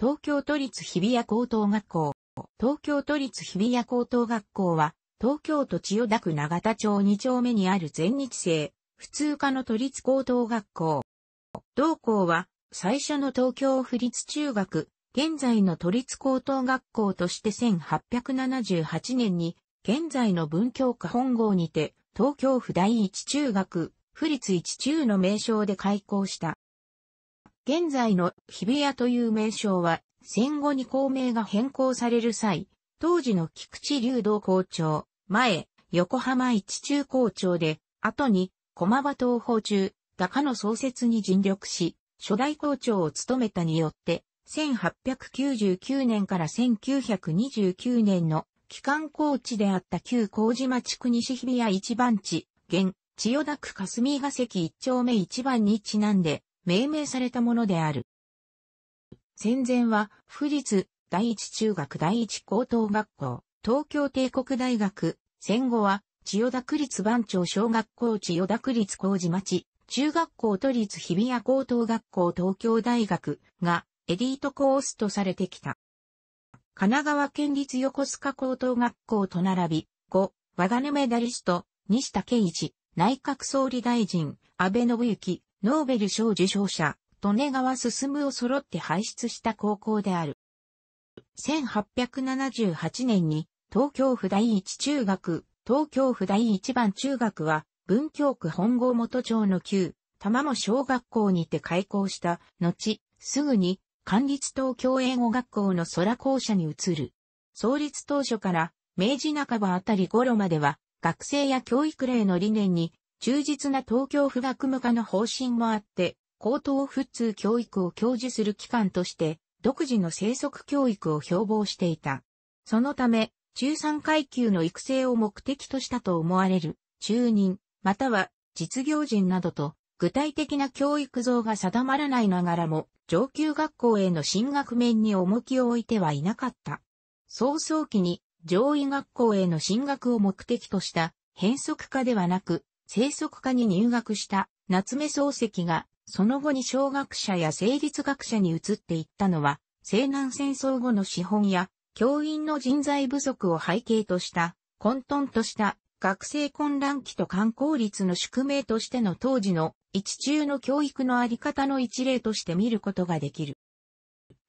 東京都立日比谷高等学校。東京都立日比谷高等学校は、東京都千代田区長田町2丁目にある全日制、普通科の都立高等学校。同校は、最初の東京府立中学、現在の都立高等学校として1878年に、現在の文教科本号にて、東京府第一中学、府立一中の名称で開校した。現在の日比谷という名称は、戦後に校名が変更される際、当時の菊池流道校長、前、横浜一中校長で、後に、駒場東宝中、高の創設に尽力し、初代校長を務めたによって、1899年から1929年の機関高地であった旧麹町区西日比谷一番地、現、千代田区霞が関一丁目一番にちなんで、命名されたものである。戦前は、府立第一中学第一高等学校、東京帝国大学、戦後は、千代田区立番町小学校千代田区立事町、中学校都立日比谷高等学校東京大学がエリートコースとされてきた。神奈川県立横須賀高等学校と並び、5、和金メダリスト、西田圭一、内閣総理大臣、安倍信之、ノーベル賞受賞者、利根川進を揃って輩出した高校である。1878年に東京府第一中学、東京府第一番中学は文京区本郷元町の旧玉も小学校にて開校した後、すぐに管立東京英語学校の空校舎に移る。創立当初から明治半ばあたり頃までは学生や教育例の理念に忠実な東京府学務課の方針もあって、高等普通教育を教授する機関として、独自の生息教育を標榜していた。そのため、中産階級の育成を目的としたと思われる、中人、または実業人などと、具体的な教育像が定まらないながらも、上級学校への進学面に重きを置いてはいなかった。早々期に上位学校への進学を目的とした変則化ではなく、生息科に入学した夏目漱石が、その後に小学者や生立学者に移っていったのは、西南戦争後の資本や、教員の人材不足を背景とした、混沌とした学生混乱期と観光率の宿命としての当時の一中の教育のあり方の一例として見ることができる。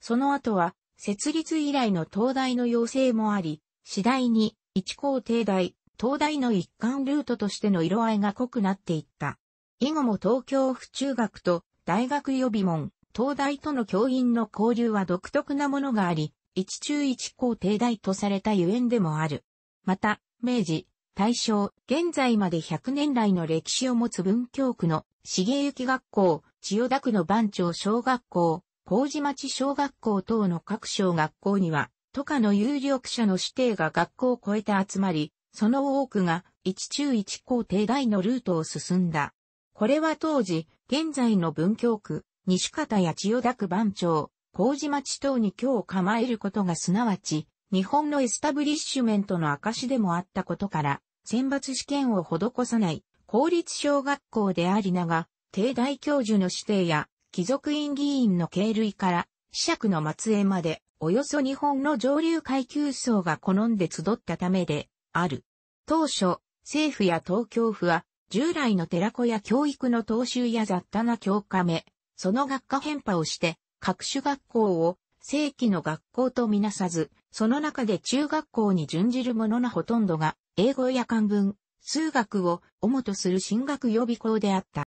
その後は、設立以来の東大の要請もあり、次第に一校帝大、東大の一貫ルートとしての色合いが濃くなっていった。以後も東京府中学と大学予備門、東大との教員の交流は独特なものがあり、一中一校帝大とされたゆえんでもある。また、明治、大正、現在まで100年来の歴史を持つ文京区の重行学校、千代田区の番町小学校、麹町小学校等の各小学校には、都下の有力者の指定が学校を超えて集まり、その多くが一中一校帝大のルートを進んだ。これは当時、現在の文京区、西方や千代田区番町、麹町等に今日構えることがすなわち、日本のエスタブリッシュメントの証でもあったことから、選抜試験を施さない公立小学校でありなが、帝大教授の指定や貴族院議員の経類から、子爵の末裔まで、およそ日本の上流階級層が好んで集ったためで、ある。当初、政府や東京府は、従来の寺子や教育の踏襲や雑多な教科目、その学科変化をして、各種学校を正規の学校とみなさず、その中で中学校に準じるもののほとんどが、英語や漢文、数学を主とする進学予備校であった。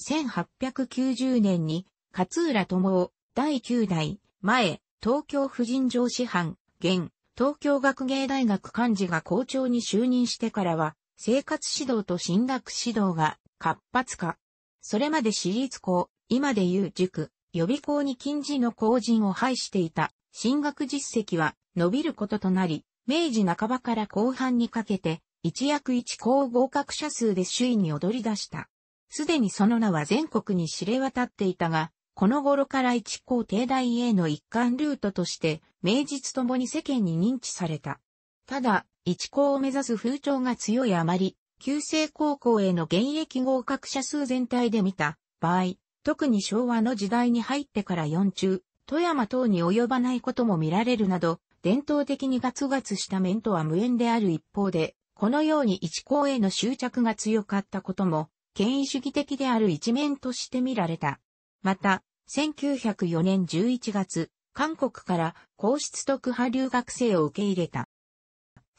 1890年に、勝浦智夫、第9代、前、東京婦人上市範、現、東京学芸大学幹事が校長に就任してからは、生活指導と進学指導が活発化。それまで私立校、今でいう塾、予備校に近似の後人を配していた進学実績は伸びることとなり、明治半ばから後半にかけて、一躍一校合格者数で首位に躍り出した。すでにその名は全国に知れ渡っていたが、この頃から一校帝大への一貫ルートとして、名実ともに世間に認知された。ただ、一校を目指す風潮が強いあまり、旧制高校への現役合格者数全体で見た場合、特に昭和の時代に入ってから四中、富山等に及ばないことも見られるなど、伝統的にガツガツした面とは無縁である一方で、このように一校への執着が強かったことも、権威主義的である一面として見られた。また、1904年11月、韓国から皇室特派留学生を受け入れた。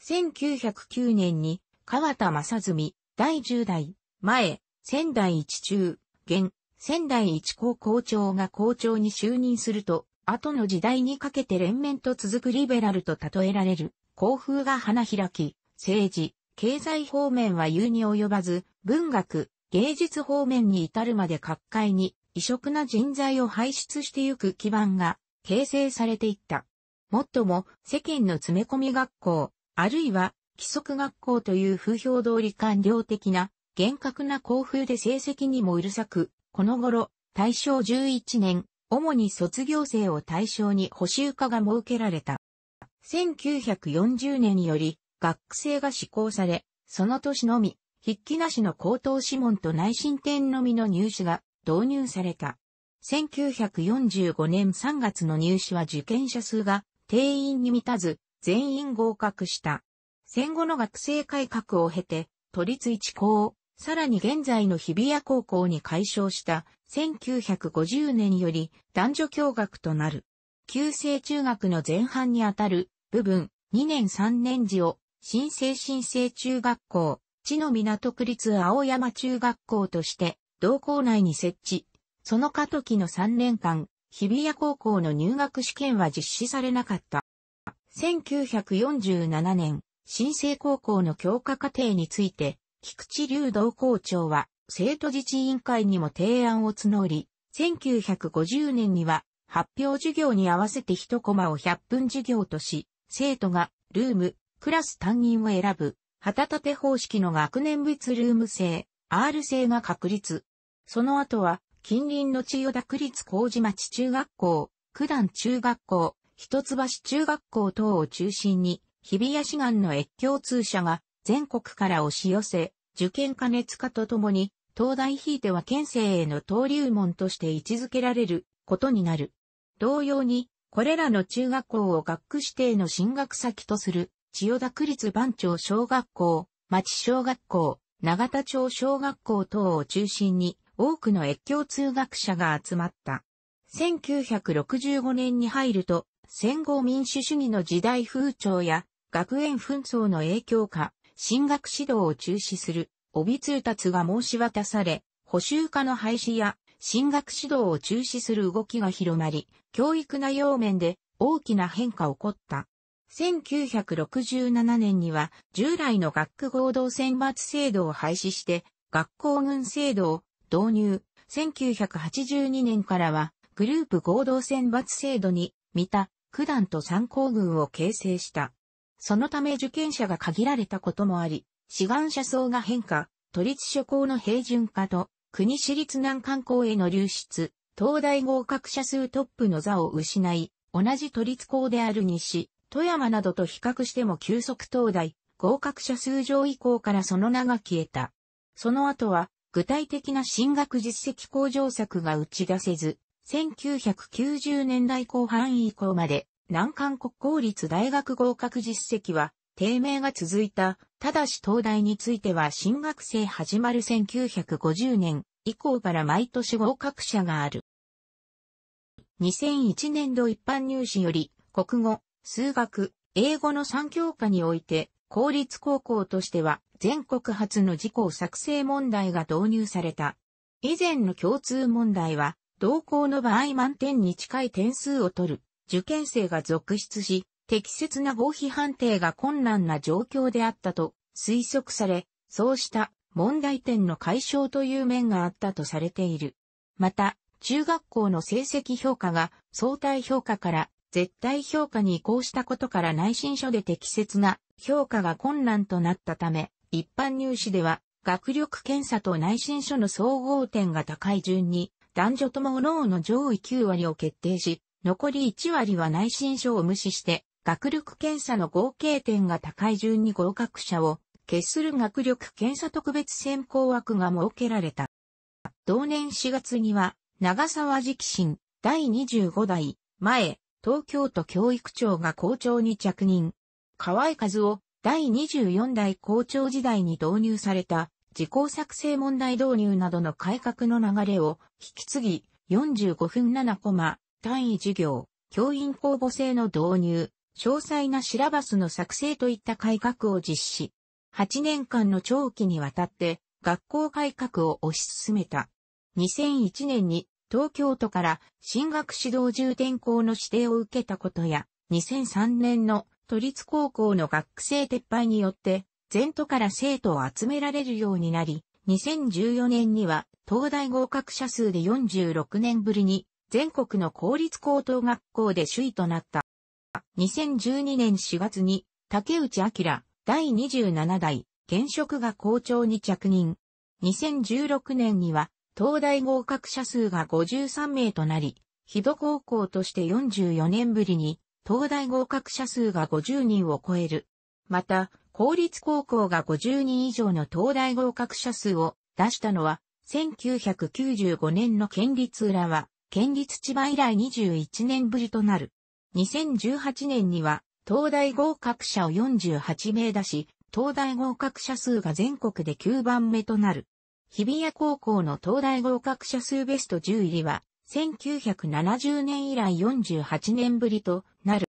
1909年に、川田正純、第10代、前、仙台一中、現、仙台一高校長が校長に就任すると、後の時代にかけて連綿と続くリベラルと例えられる、校風が花開き、政治、経済方面は言うに及ばず、文学、芸術方面に至るまで各界に異色な人材を輩出してゆく基盤が形成されていった。もっとも、世間の詰め込み学校、あるいは、規則学校という風評通り官僚的な、厳格な校風で成績にもうるさく、この頃、大正11年、主に卒業生を対象に補修化が設けられた。1940年により、学生が施行され、その年のみ、筆記なしの高等諮問と内申点のみの入試が導入された。1945年3月の入試は受験者数が定員に満たず、全員合格した。戦後の学生改革を経て、都立一高さらに現在の日比谷高校に改称した1950年より男女共学となる。旧制中学の前半にあたる部分2年3年時を新生新生中学校、地の港区立青山中学校として同校内に設置。その過渡期の3年間、日比谷高校の入学試験は実施されなかった。1947年、新生高校の教科課程について、菊池隆道校長は、生徒自治委員会にも提案を募り、1950年には、発表授業に合わせて1コマを100分授業とし、生徒が、ルーム、クラス担任を選ぶ、旗立て方式の学年別ルーム制、R 制が確立。その後は、近隣の千代田区立麹町中学校、九段中学校、一橋中学校等を中心に、日比谷志願の越境通社が全国から押し寄せ、受験加熱化とともに、東大ひいては県政への登竜門として位置づけられることになる。同様に、これらの中学校を学区指定の進学先とする、千代田区立番町小学校、町小学校、長田町小学校等を中心に多くの越境通学者が集まった。1965年に入ると、戦後民主主義の時代風潮や学園紛争の影響下、進学指導を中止する、帯通達が申し渡され、補修化の廃止や進学指導を中止する動きが広まり、教育な要面で大きな変化起こった。1967年には従来の学区合同選抜制度を廃止して学校群制度を導入。1982年からはグループ合同選抜制度に見た九段と三校群を形成した。そのため受験者が限られたこともあり、志願者層が変化、都立諸校の平準化と国私立難関校への流出、東大合格者数トップの座を失い、同じ都立校である西、富山などと比較しても急速東大、合格者数上以降からその名が消えた。その後は、具体的な進学実績向上策が打ち出せず、1990年代後半以降まで、南韓国公立大学合格実績は、低迷が続いた、ただし東大については新学生始まる1950年以降から毎年合格者がある。2001年度一般入試より、国語、数学、英語の3教科において、公立高校としては全国初の事項作成問題が導入された。以前の共通問題は、同校の場合満点に近い点数を取る受験生が続出し、適切な合否判定が困難な状況であったと推測され、そうした問題点の解消という面があったとされている。また、中学校の成績評価が相対評価から絶対評価に移行したことから内申書で適切な評価が困難となったため、一般入試では学力検査と内申書の総合点が高い順に男女とも脳の上位9割を決定し、残り1割は内申書を無視して学力検査の合計点が高い順に合格者を決する学力検査特別選考枠が設けられた。同年4月には長沢直進第25代前東京都教育庁が校長に着任。河合和夫、第24代校長時代に導入された、自効作成問題導入などの改革の流れを引き継ぎ、45分7コマ、単位授業、教員公募制の導入、詳細なシラバスの作成といった改革を実施。8年間の長期にわたって、学校改革を推し進めた。2001年に東京都から進学指導重点校の指定を受けたことや、2003年の都立高校の学生撤廃によって、全都から生徒を集められるようになり、2014年には東大合格者数で46年ぶりに全国の公立高等学校で首位となった。2012年4月に竹内明第27代現職が校長に着任。2016年には東大合格者数が53名となり、日戸高校として44年ぶりに、東大合格者数が50人を超える。また、公立高校が50人以上の東大合格者数を出したのは、1995年の県立浦和、県立千葉以来21年ぶりとなる。2018年には、東大合格者を48名出し、東大合格者数が全国で9番目となる。日比谷高校の東大合格者数ベスト10入りは、1970年以来48年ぶりとなる。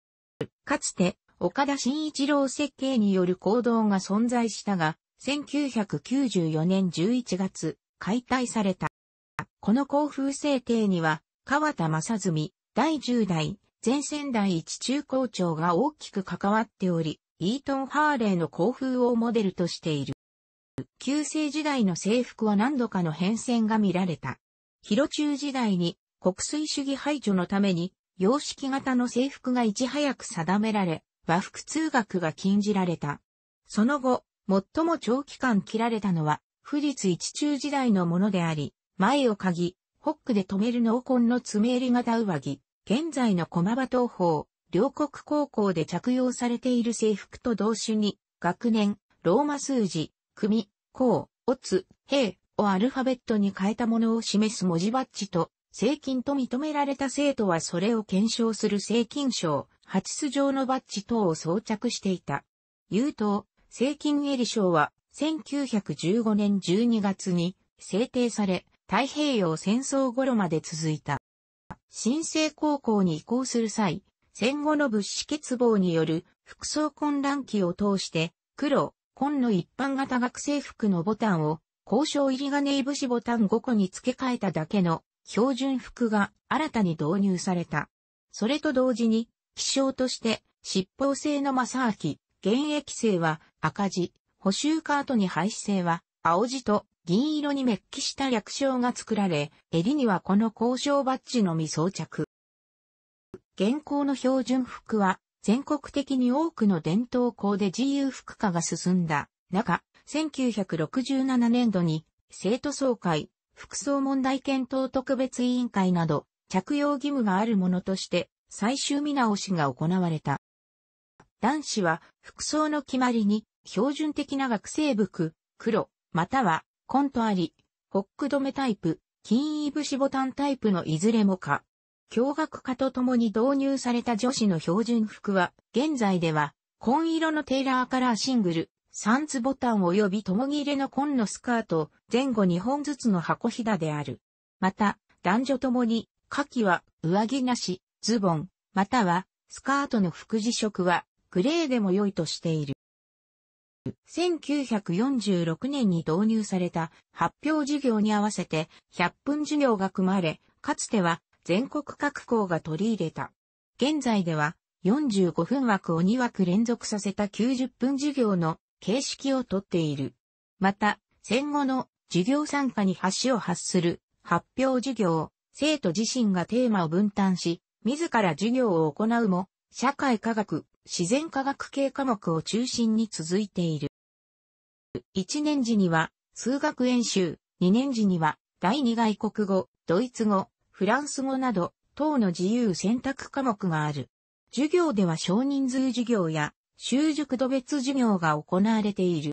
かつて、岡田慎一郎設計による行動が存在したが、1994年11月、解体された。この校風制定には、川田正純、第10代、前線第一中校長が大きく関わっており、イートン・ハーレーの校風をモデルとしている。旧世時代の制服は何度かの変遷が見られた。広中時代に国粋主義排除のために洋式型の制服がいち早く定められ、和服通学が禁じられた。その後、最も長期間着られたのは、富立一中時代のものであり、前を鍵、ホックで留める濃紺の爪襟型上着、現在の駒場東方、両国高校で着用されている制服と同種に、学年、ローマ数字、組、項、オツ、兵をアルファベットに変えたものを示す文字バッジと、正金と認められた生徒はそれを検証する正金賞、八巣状のバッジ等を装着していた。優等、正金エリ賞は、1915年12月に制定され、太平洋戦争頃まで続いた。新生高校に移行する際、戦後の物資欠乏による服装混乱期を通して、黒、紺の一般型学生服のボタンを、交渉入り金いぶしボタン5個に付け替えただけの標準服が新たに導入された。それと同時に、希少として、執法制の正明、現役生は赤字、補修カートに廃止性は青地と銀色にメッキした略称が作られ、襟にはこの交渉バッジのみ装着。現行の標準服は全国的に多くの伝統校で自由服化が進んだ中、1967年度に生徒総会、服装問題検討特別委員会など着用義務があるものとして最終見直しが行われた。男子は服装の決まりに標準的な学生服、黒、またはコントあり、ホック止めタイプ、金イブシボタンタイプのいずれもか、共学化とともに導入された女子の標準服は、現在では、紺色のテーラーカラーシングル、サンツボタン及びともぎれの紺のスカート、前後2本ずつの箱ひだである。また、男女ともに、下記は上着なし、ズボン、またはスカートの副辞色はグレーでも良いとしている。1946年に導入された発表授業に合わせて100分授業が組まれ、かつては全国各校が取り入れた。現在では45分枠を2枠連続させた90分授業の形式をとっている。また、戦後の授業参加に橋を発する発表授業、生徒自身がテーマを分担し、自ら授業を行うも、社会科学、自然科学系科目を中心に続いている。1年時には数学演習、2年時には第2外国語、ドイツ語、フランス語など、等の自由選択科目がある。授業では少人数授業や、習熟度別授業が行われている。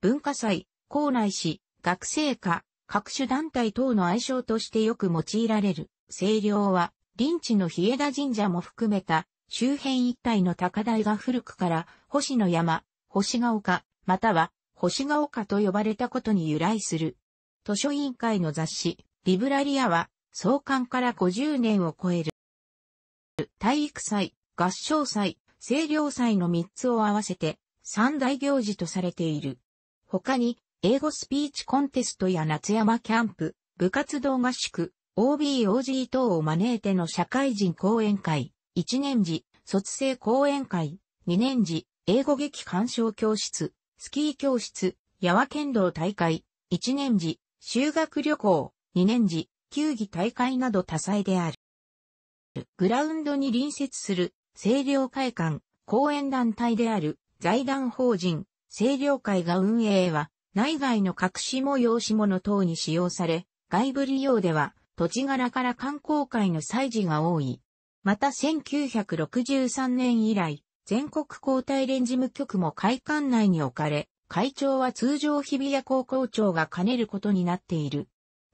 文化祭、校内史、学生課、各種団体等の愛称としてよく用いられる。清涼は、臨地の日枝神社も含めた、周辺一帯の高台が古くから、星の山、星ヶ丘、または、星ヶ丘と呼ばれたことに由来する。図書委員会の雑誌、リブラリアは、創刊から50年を超える。体育祭、合唱祭、清涼祭の3つを合わせて三大行事とされている。他に、英語スピーチコンテストや夏山キャンプ、部活動合宿、OBOG 等を招いての社会人講演会、1年時、卒生講演会、2年時、英語劇鑑賞教室、スキー教室、八和剣道大会、1年時、修学旅行、2年時、球技大会など多彩である。グラウンドに隣接する清涼会館、公園団体である財団法人清涼会が運営は内外の隠し催し物等に使用され、外部利用では土地柄から観光会の祭事が多い。また1963年以来、全国交代連事務局も会館内に置かれ、会長は通常日比谷高校長が兼ねることになっている。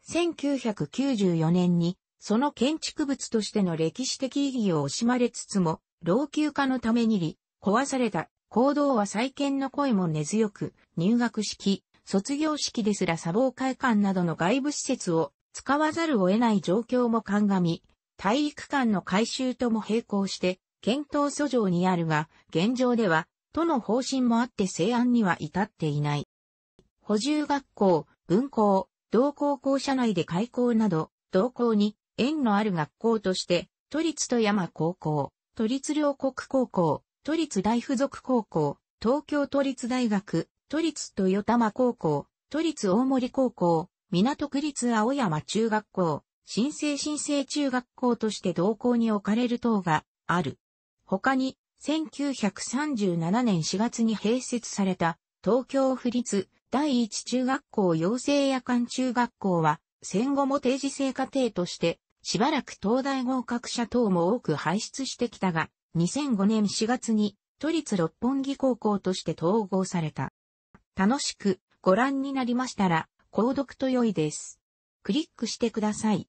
1994年に、その建築物としての歴史的意義を惜しまれつつも、老朽化のためにり、壊された、行動は再建の声も根強く、入学式、卒業式ですら砂防会館などの外部施設を使わざるを得ない状況も鑑み、体育館の改修とも並行して、検討訴状にあるが、現状では、都の方針もあって成案には至っていない。補充学校、分校、同校校舎内で開校など、同校に縁のある学校として、都立富山高校、都立両国高校、都立大附属高校、東京都立大学、都立豊玉高校、都立大森高校、港区立青山中学校、新生新生中学校として同校に置かれる等がある。他に、1937年4月に併設された東京府立第一中学校養成夜間中学校は、戦後も定時制課程として、しばらく東大合格者等も多く輩出してきたが、2005年4月に都立六本木高校として統合された。楽しくご覧になりましたら、購読と良いです。クリックしてください。